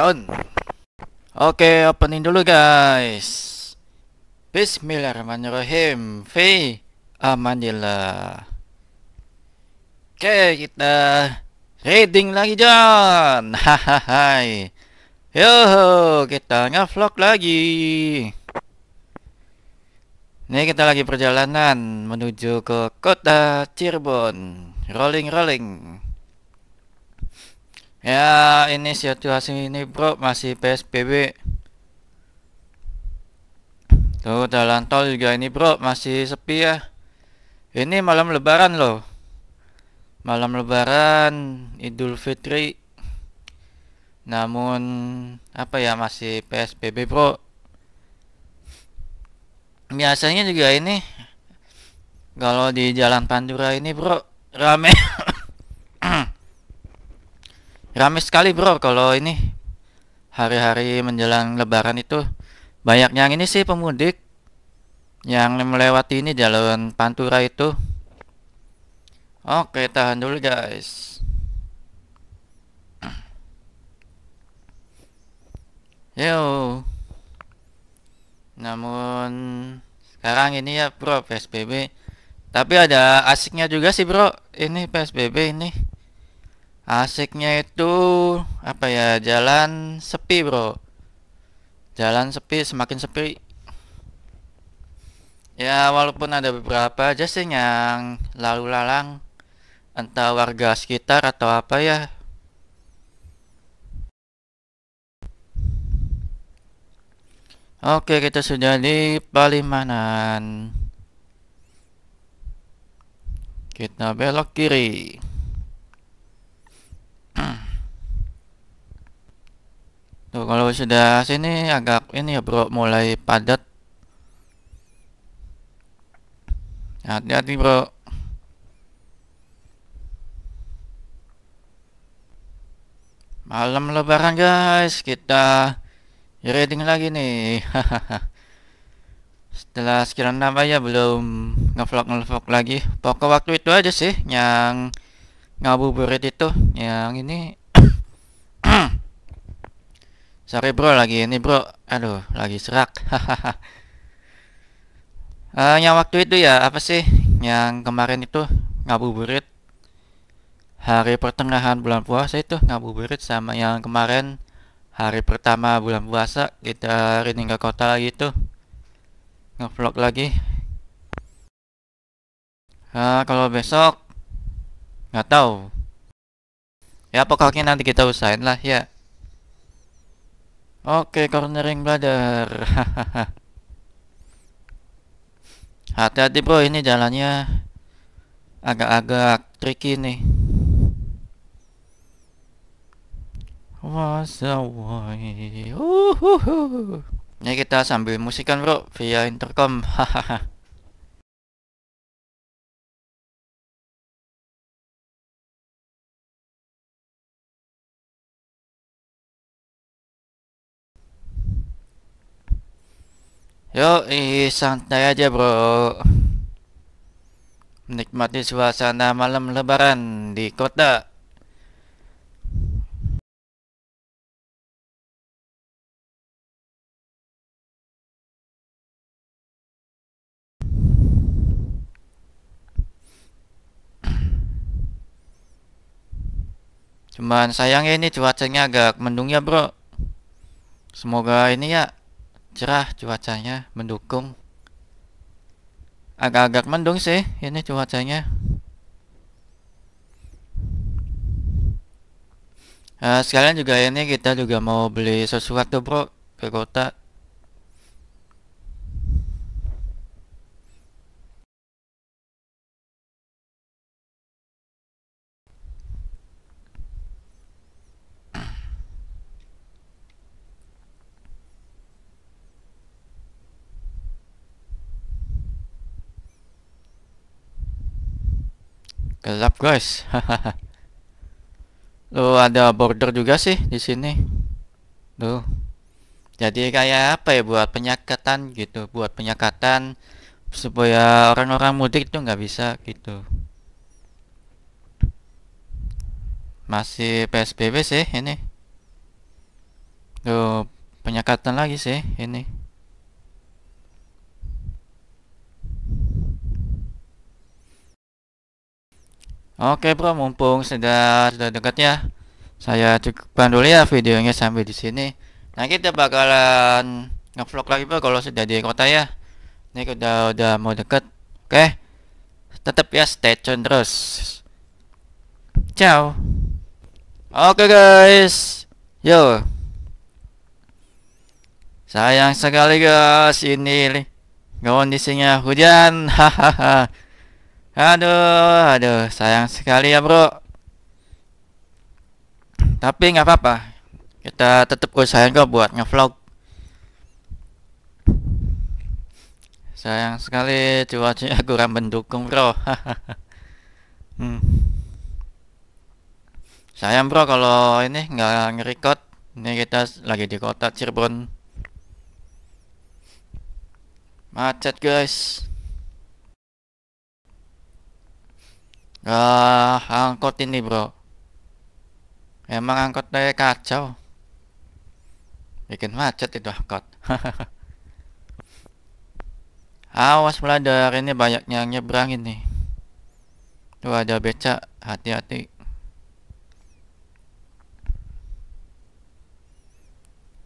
sound. Oke, okay, opening dulu guys. Bismillahirrahmanirrahim. Fi amanillah. Oke, okay, kita reading lagi John. Hahaha. Yo, kita ngevlog lagi. Ini kita lagi perjalanan menuju ke kota Cirebon. Rolling rolling. Ya, ini situasi ini bro masih PSBB. Tuh jalan tol juga ini bro masih sepi ya. Ini malam lebaran loh. Malam lebaran Idul Fitri. Namun apa ya masih PSBB bro. Biasanya juga ini kalau di Jalan Pandura ini bro rame Rame sekali bro kalau ini hari-hari menjelang lebaran itu banyak yang ini sih pemudik yang melewati ini jalan Pantura itu. Oke, tahan dulu guys. Yo. Namun sekarang ini ya bro PSBB tapi ada asiknya juga sih bro ini PSBB ini asiknya itu apa ya jalan sepi bro jalan sepi semakin sepi ya walaupun ada beberapa aja sih yang lalu lalang entah warga sekitar atau apa ya Oke, kita sudah di Palimanan. Kita belok kiri. Tuh, kalau sudah sini agak ini ya bro, mulai padat. Hati-hati bro. Malam lebaran guys, kita reading lagi nih. Setelah sekian lama ya belum ngevlog ngevlog lagi. Pokok waktu itu aja sih yang ngabuburit itu. Yang ini Sorry bro, lagi ini bro. Aduh, lagi serak. uh, yang waktu itu ya, apa sih? Yang kemarin itu ngabuburit. Hari pertengahan bulan puasa itu ngabuburit sama yang kemarin hari pertama bulan puasa kita hari ke kota lagi tuh ngevlog lagi uh, kalau besok nggak tahu ya pokoknya nanti kita usahain lah ya Oke, cornering brother, Hati-hati bro, ini jalannya agak-agak tricky nih. Was Ini kita sambil musikan bro via intercom. Hahaha. Yo, santai aja bro. nikmati suasana malam lebaran di kota. Cuman sayangnya ini cuacanya agak mendung ya bro. Semoga ini ya cerah cuacanya mendukung agak-agak mendung sih ini cuacanya uh, sekalian juga ini kita juga mau beli sesuatu bro ke kota Gelap guys. lo ada border juga sih di sini. tuh Jadi kayak apa ya buat penyekatan gitu, buat penyekatan supaya orang-orang mudik itu nggak bisa gitu. Masih PSBB sih ini. lo penyekatan lagi sih ini. Oke bro, mumpung sudah sudah dekat ya, saya cukupkan dulu ya videonya sampai di sini. Nah kita bakalan ngevlog lagi bro kalau sudah di kota ya. Ini udah udah mau deket. Oke, tetap ya stay tune terus. Ciao. Oke guys, yo. Sayang sekali guys, ini kondisinya hujan. Hahaha. Aduh, aduh, sayang sekali ya bro. Tapi nggak apa-apa, kita tetap usaha kok buat ngevlog. Sayang sekali cuacanya kurang mendukung bro. hmm. Sayang bro kalau ini nggak ngerekod. Ini kita lagi di kota Cirebon. Macet guys. Ah, uh, angkot ini bro. Emang angkotnya kacau. Bikin macet itu angkot. Awas meladar, ini banyak yang nyebrang ini. Tuh ada becak, hati-hati.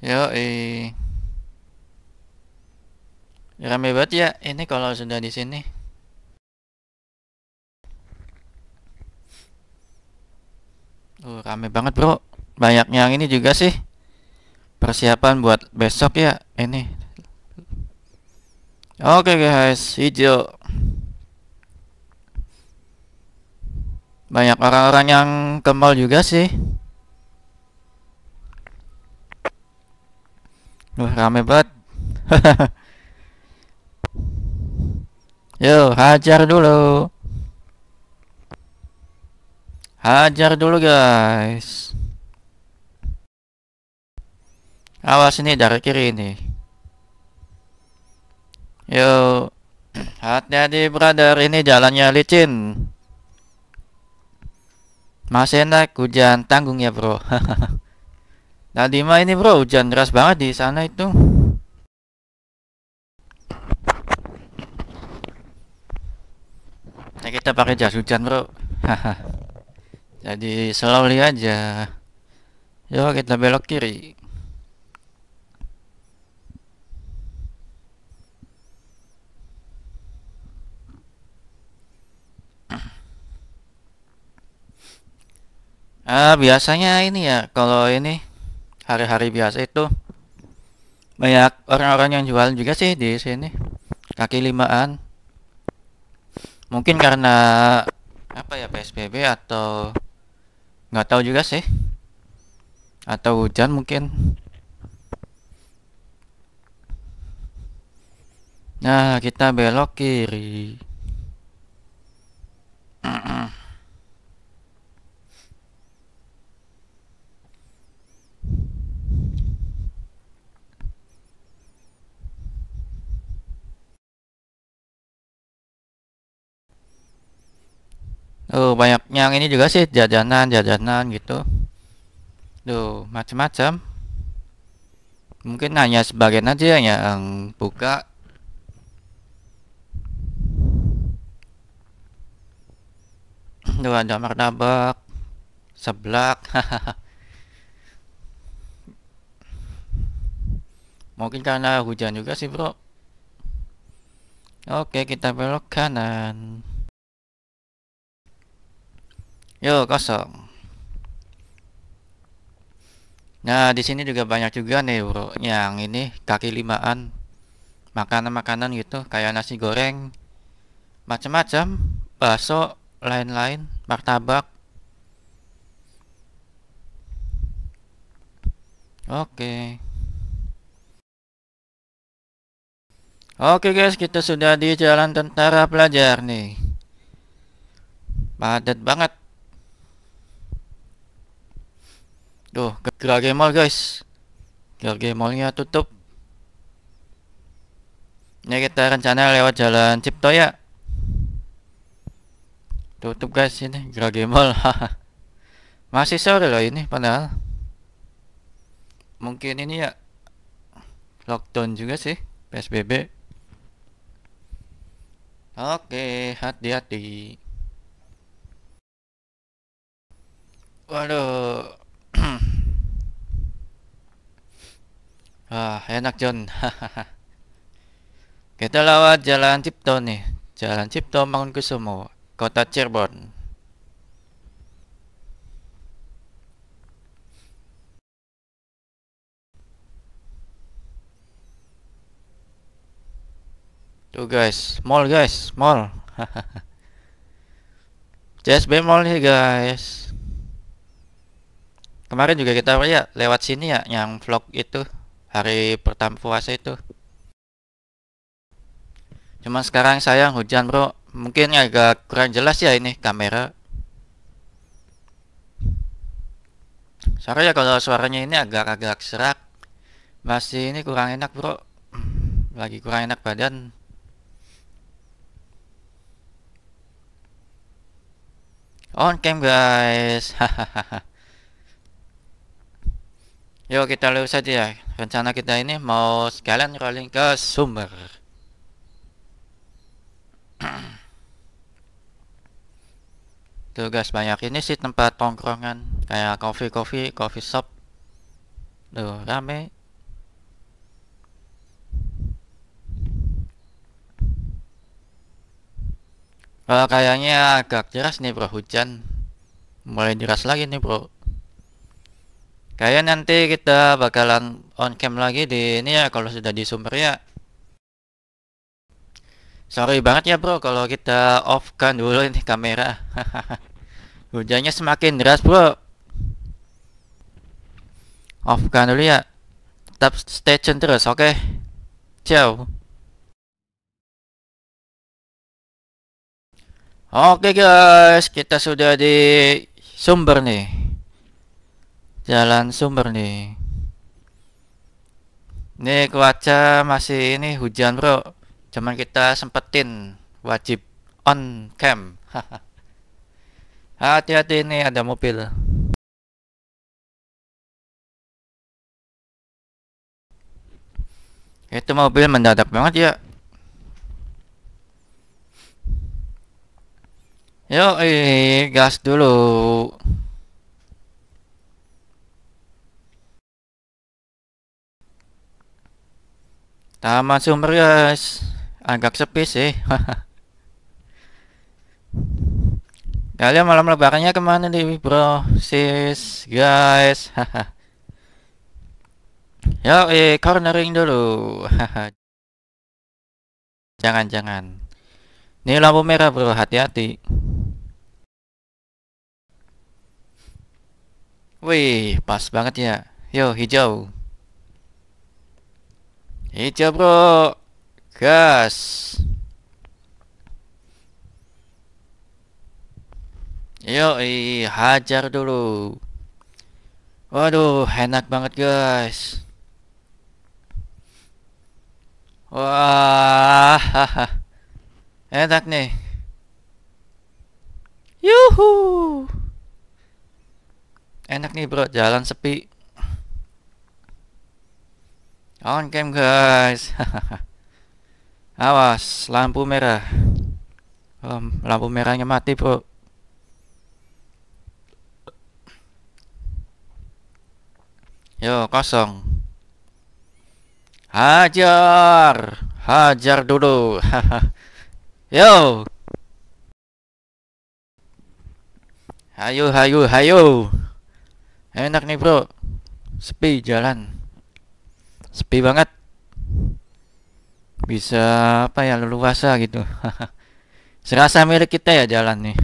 Yo, eh. Rame banget ya ini kalau sudah di sini. Uh, rame banget bro banyak yang ini juga sih persiapan buat besok ya ini oke okay, guys hijau banyak orang-orang yang ke mall juga sih Wah rame banget Yo hajar dulu Hajar dulu guys. Awas ini dari kiri ini. Yo Hati-hati brother, ini jalannya licin. Masih enak hujan tanggung ya bro. Tadi mah ini bro hujan deras banget di sana itu. Nah kita pakai jas hujan bro. Haha. jadi lihat aja yuk kita belok kiri ah biasanya ini ya kalau ini hari-hari biasa itu banyak orang-orang yang jualan juga sih di sini kaki limaan mungkin karena apa ya PSBB atau nggak tahu juga sih atau hujan mungkin nah kita belok kiri Oh, banyak yang ini juga sih jajanan jajanan gitu tuh macam-macam mungkin hanya sebagian aja yang buka tuh ada martabak seblak mungkin karena hujan juga sih bro oke kita belok kanan Yo kosong. Nah, di sini juga banyak juga nih, Bro. Yang ini kaki limaan. Makanan-makanan gitu, kayak nasi goreng, macam-macam, bakso, lain-lain, martabak. Oke. Oke, guys, kita sudah di Jalan Tentara Pelajar nih. Padat banget. Tuh, Gerage Mall guys. Gerage Mallnya tutup. Ini kita rencana lewat jalan Cipto ya. Tutup guys ini Gerage Mall. Masih sore loh ini padahal. Mungkin ini ya lockdown juga sih PSBB. Oke, hati-hati. Waduh. Ah, enak John. Kita lewat Jalan Cipto nih. Jalan Cipto Mangunkusumo, Kota Cirebon. Tuh guys, mall guys, mall. CSB mall nih guys. Kemarin juga kita ya lewat sini ya yang vlog itu hari pertama puasa itu Cuman sekarang sayang hujan bro mungkin agak kurang jelas ya ini kamera sorry ya kalau suaranya ini agak-agak serak masih ini kurang enak bro lagi kurang enak badan on cam guys hahaha Yuk kita lurus aja ya. Rencana kita ini mau sekalian rolling ke sumber. Tugas banyak ini sih tempat tongkrongan kayak coffee coffee coffee shop. Tuh rame Oh, kayaknya agak deras nih bro hujan. Mulai deras lagi nih bro. Kayak nanti kita bakalan on cam lagi di ini ya kalau sudah di sumber ya. Sorry banget ya bro kalau kita off kan dulu ini kamera. Hujannya semakin deras bro. Off kan dulu ya. Tetap stay tune terus oke. Okay? Ciao. Oke okay guys, kita sudah di sumber nih. Jalan Sumber nih. Ini cuaca masih ini hujan bro. Cuman kita sempetin wajib on cam. Hati-hati ini ada mobil. Itu mobil mendadak banget ya. yoi gas dulu. Tama sumber guys. Agak sepi sih. Kalian malam lebarannya kemana nih bro, sis, guys? Yo, eh, cornering dulu. Jangan-jangan. Ini lampu merah bro, hati-hati. Wih, pas banget ya. Yo, hijau. Hijau bro Gas Yoi Hajar dulu Waduh enak banget guys Wah Enak nih Yuhu Enak nih bro jalan sepi On cam guys. Awas, lampu merah. Um, lampu merahnya mati, Bro. Yo, kosong. Hajar. Hajar dulu. Yo. Hayu, hayu, hayu. Enak nih, Bro. Sepi jalan sepi banget bisa apa ya leluasa gitu serasa milik kita ya jalan nih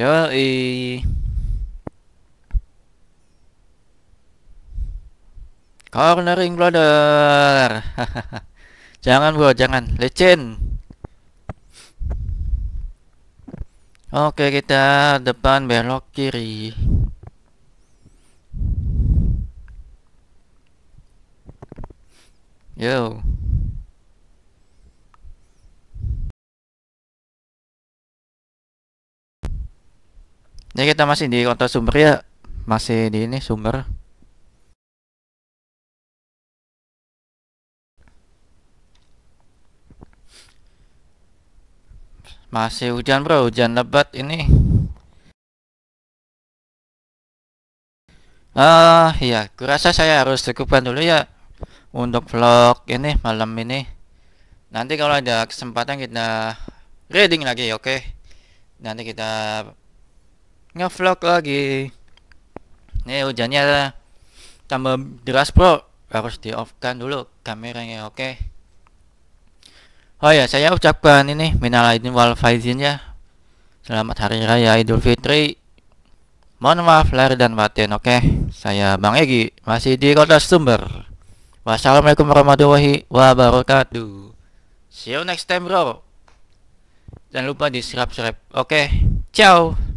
yo i cornering brother jangan bro jangan licin oke kita depan belok kiri Yo. Ini kita masih di kota sumber ya, masih di ini sumber. Masih hujan bro, hujan lebat ini. Ah, uh, iya, kurasa saya harus cukupkan dulu ya untuk vlog ini malam ini nanti kalau ada kesempatan kita reading lagi oke okay? nanti kita ngevlog lagi ini hujannya tambah deras bro harus di off kan dulu kameranya oke okay? oh ya saya ucapkan ini minal aidin wal faizin ya selamat hari raya idul fitri mohon maaf lahir dan batin oke okay? saya bang Egi masih di kota Sumber Wassalamualaikum warahmatullahi wabarakatuh. See you next time bro. Jangan lupa di subscribe. Oke, okay, ciao.